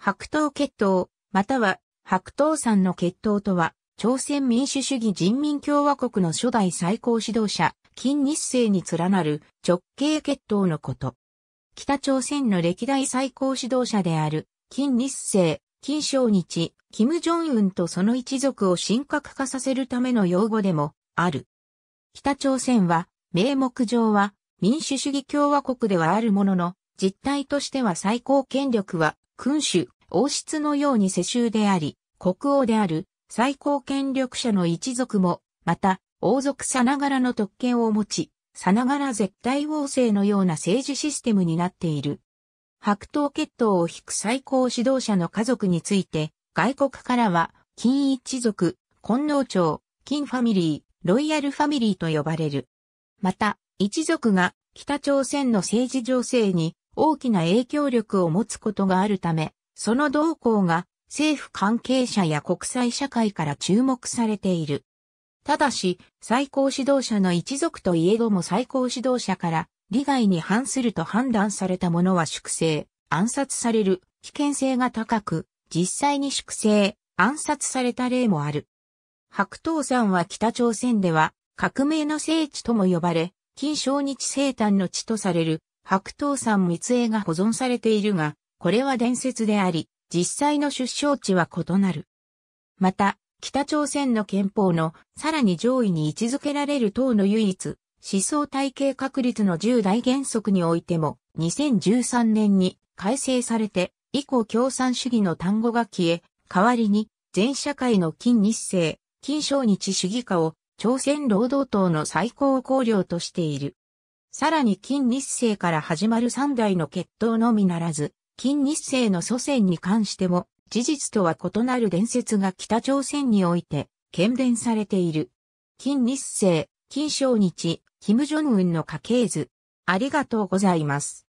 白頭血統、または白頭山の血統とは、朝鮮民主主義人民共和国の初代最高指導者、金日成に連なる直系血統のこと。北朝鮮の歴代最高指導者である、金日成、金正日、金正恩とその一族を神格化させるための用語でもある。北朝鮮は、名目上は民主主義共和国ではあるものの、実態としては最高権力は君主、王室のように世襲であり、国王である最高権力者の一族も、また、王族さながらの特権を持ち、さながら絶対王政のような政治システムになっている。白頭血統を引く最高指導者の家族について、外国からは、金一族、金王朝、金ファミリー、ロイヤルファミリーと呼ばれる。また、一族が北朝鮮の政治情勢に大きな影響力を持つことがあるため、その動向が政府関係者や国際社会から注目されている。ただし、最高指導者の一族といえども最高指導者から利害に反すると判断された者は粛清、暗殺される危険性が高く、実際に粛清、暗殺された例もある。白頭山は北朝鮮では革命の聖地とも呼ばれ、金正日生誕の地とされる白桃山密栄が保存されているが、これは伝説であり、実際の出生地は異なる。また、北朝鮮の憲法のさらに上位に位置づけられる党の唯一、思想体系確立の重大原則においても、2013年に改正されて、以降共産主義の単語が消え、代わりに、全社会の近日政、近小日主義化を、朝鮮労働党の最高綱領としている。さらに金日成から始まる三代の決闘のみならず、金日成の祖先に関しても、事実とは異なる伝説が北朝鮮において、懸伝されている。金日成、金正日、金正恩の家系図。ありがとうございます。